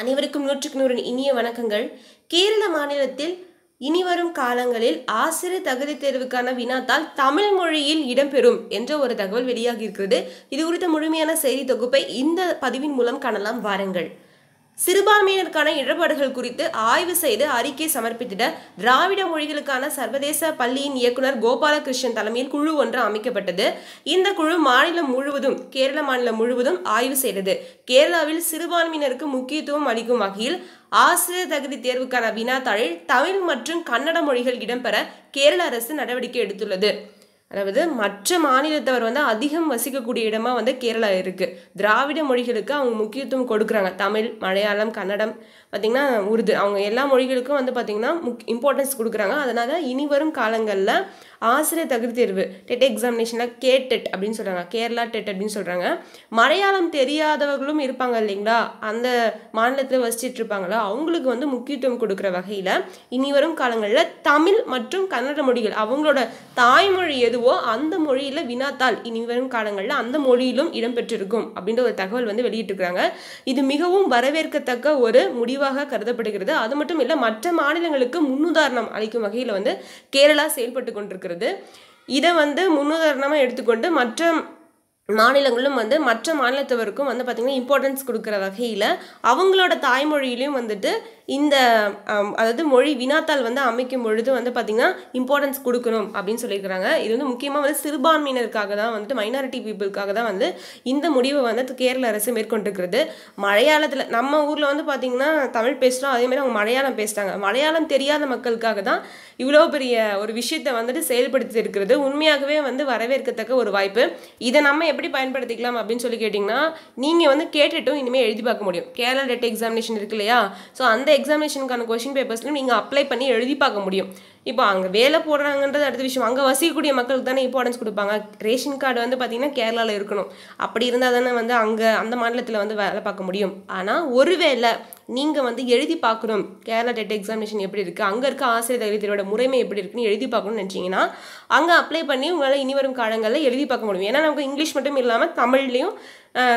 அனைவருக்கும் நூற்றுக்கு நூறு இனிய வணக்கங்கள் கேரள மாநிலத்தில் இனிவரும் காலங்களில் ஆசிரியர் தகுதி தேர்வுக்கான வினாத்தால் தமிழ் மொழியில் இடம்பெறும் என்ற ஒரு தகவல் வெளியாகி இது குறித்த முழுமையான செய்தி தொகுப்பை இந்த பதிவின் மூலம் காணலாம் வாருங்கள் சிறுபான்மையினருக்கான இடர்பாடுகள் குறித்து ஆய்வு செய்து அறிக்கை சமர்ப்பித்திட திராவிட மொழிகளுக்கான சர்வதேச பள்ளியின் இயக்குனர் கோபாலகிருஷ்ணன் தலைமையில் குழு ஒன்று அமைக்கப்பட்டது இந்த குழு மாநிலம் முழுவதும் கேரள மாநிலம் முழுவதும் ஆய்வு செய்தது கேரளாவில் சிறுபான்மையினருக்கு முக்கியத்துவம் அளிக்கும் வகையில் ஆசிரியர் தகுதி தேர்வுக்கான வினாத்தாளில் தமிழ் மற்றும் கன்னட மொழிகள் இடம்பெற கேரள அரசு நடவடிக்கை எடுத்துள்ளது அதாவது மற்ற மாநிலத்தவர் வந்து அதிகம் வசிக்கக்கூடிய இடமா வந்து கேரளா இருக்குது திராவிட மொழிகளுக்கு அவங்க முக்கியத்துவம் கொடுக்குறாங்க தமிழ் மலையாளம் கன்னடம் பார்த்திங்கன்னா உருது அவங்க எல்லா மொழிகளுக்கும் வந்து பார்த்திங்கன்னா முக் இம்பார்ட்டன்ஸ் கொடுக்குறாங்க அதனால் இனி வரும் காலங்களில் ஆசிரியர் தகுதி தேர்வு டெட் எக்ஸாமினேஷனில் கே டெட் அப்படின்னு சொல்கிறாங்க கேரளா டெட் அப்படின்னு சொல்கிறாங்க மலையாளம் தெரியாதவர்களும் இருப்பாங்க இல்லைங்களா அந்த மாநிலத்தில் வசிச்சிட்டு இருப்பாங்களா அவங்களுக்கு வந்து முக்கியத்துவம் கொடுக்குற வகையில் இனி வரும் காலங்களில் தமிழ் மற்றும் கன்னட மொழிகள் அவங்களோட தாய்மொழி எதுவோ அந்த மொழியில் வினாத்தாள் இனி வரும் காலங்களில் அந்த மொழியிலும் இடம்பெற்றிருக்கும் அப்படின்ற ஒரு தகவல் வந்து வெளியிட்டிருக்கிறாங்க இது மிகவும் வரவேற்கத்தக்க ஒரு முடிவாக கருதப்படுகிறது அது மட்டும் இல்லை மற்ற மாநிலங்களுக்கு முன்னுதாரணம் அளிக்கும் வகையில் வந்து கேரளா செயல்பட்டு கொண்டிருக்கிறது வருது இதை வந்து முன்னுதாரணமாக எடுத்துக்கொண்டு மற்ற மாநிலங்களும் வந்து மற்ற மாநிலத்தவருக்கும் வந்து பார்த்திங்கன்னா இம்பார்ட்டன்ஸ் கொடுக்குற வகையில் அவங்களோட தாய்மொழியிலையும் வந்துட்டு இந்த அதாவது மொழி வினாத்தாள் வந்து அமைக்கும் பொழுது வந்து பார்த்திங்கன்னா இம்பார்ட்டன்ஸ் கொடுக்கணும் அப்படின்னு சொல்லியிருக்கிறாங்க இது வந்து முக்கியமாக வந்து சிறுபான்மையினருக்காக தான் வந்துட்டு மைனாரிட்டி பீப்புளுக்காக தான் வந்து இந்த முடிவை வந்து கேரள அரசு மேற்கொண்டிருக்கிறது மலையாளத்தில் நம்ம ஊரில் வந்து பார்த்திங்கன்னா தமிழ் பேசுகிறோம் அதேமாதிரி அவங்க மலையாளம் பேசுகிறாங்க மலையாளம் தெரியாத மக்களுக்காக தான் இவ்வளோ பெரிய ஒரு விஷயத்தை வந்துட்டு செயல்படுத்தி இருக்கிறது உண்மையாகவே வந்து வரவேற்கத்தக்க ஒரு வாய்ப்பு இதை நம்ம எப்படி பயன்படுத்திக்கலாம் அப்படின்னு சொல்லி கேட்டிங்கன்னா நீங்கள் வந்து கேட்டுட்டும் இனிமேல் எழுதி பார்க்க முடியும் கேரளா டெட் எக்ஸாமினேஷன் இருக்கு இல்லையா ஸோ அந்த எக்ஸாமினேஷனுக்கான கொஷின் பேப்பர்ஸ்லையும் நீங்கள் அப்ளை பண்ணி எழுதி பார்க்க முடியும் இப்போ அங்கே வேலை போடுறாங்கன்றது அடுத்த விஷயம் அங்கே வசிக்கக்கூடிய மக்களுக்கு தானே இம்பார்ட்டன்ஸ் கொடுப்பாங்க ரேஷன் கார்டு வந்து பார்த்திங்கன்னா கேரளாவில் இருக்கணும் அப்படி இருந்தால் தானே வந்து அங்கே அந்த மாநிலத்தில் வந்து வேலை பார்க்க முடியும் ஆனால் ஒருவேளை நீங்கள் வந்து எழுதி பார்க்கணும் கேரளா டெட் எக்ஸாமினேஷன் எப்படி இருக்குது அங்கே இருக்க ஆசிரியர் தகுதியோட முறைமை எப்படி இருக்குன்னு எழுதி பார்க்கணும்னு நினச்சிங்கன்னா அங்கே அப்ளை பண்ணி உங்களால் இனிவரும் காலங்களில் எழுதி பார்க்க முடியும் ஏன்னா நமக்கு இங்கிலீஷ் மட்டும் இல்லாமல் தமிழ்லேயும்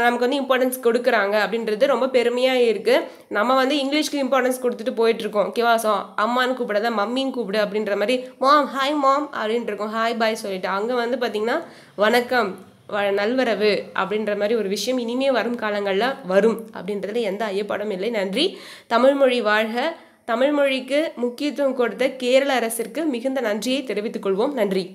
நமக்கு வந்து இம்பார்ட்டன்ஸ் கொடுக்குறாங்க அப்படின்றது ரொம்ப பெருமையாக இருக்குது நம்ம வந்து இங்கிலீஷ்க்கு இம்பார்ட்டன்ஸ் கொடுத்துட்டு போயிட்டுருக்கோம் ஓகேவா ஸோ அம்மான்னு கூப்பிடாத மம்மின்னு கூப்பிடு அப்படின்ற மாதிரி மாம் ஹாய் மாம் அப்படின்ட்டு இருக்கோம் ஹாய் பாய் சொல்லிட்டு அங்கே வந்து பார்த்திங்கன்னா வணக்கம் வ நல்வரவு அப்படின்ற மாதிரி ஒரு விஷயம் இனிமே வரும் காலங்களில் வரும் அப்படின்றதுல எந்த ஐயப்பாடும் இல்லை நன்றி தமிழ்மொழி வாழ்க தமிழ்மொழிக்கு முக்கியத்துவம் கொடுத்த கேரள அரசிற்கு மிகுந்த நன்றியை தெரிவித்துக் கொள்வோம் நன்றி